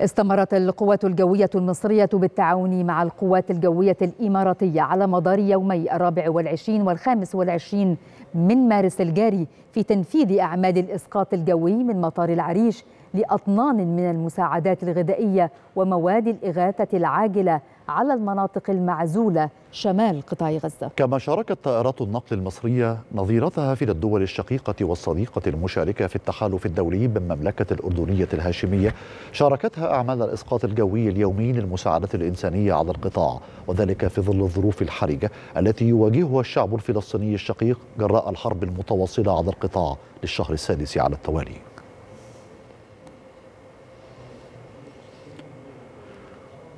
استمرت القوات الجوية المصرية بالتعاون مع القوات الجوية الإماراتية على مدار يومي الرابع والعشرين والخامس والعشرين من مارس الجاري في تنفيذ أعمال الإسقاط الجوي من مطار العريش لأطنان من المساعدات الغذائية ومواد الإغاثة العاجلة على المناطق المعزولة شمال قطاع غزة كما شاركت طائرات النقل المصرية نظيرتها في الدول الشقيقة والصديقة المشاركة في التحالف الدولي بالمملكة الأردنية الهاشمية شاركتها أعمال الإسقاط الجوي اليومي للمساعدات الإنسانية على القطاع وذلك في ظل الظروف الحرجة التي يواجهها الشعب الفلسطيني الشقيق جراء الحرب المتواصلة على القطاع للشهر السادس على التوالي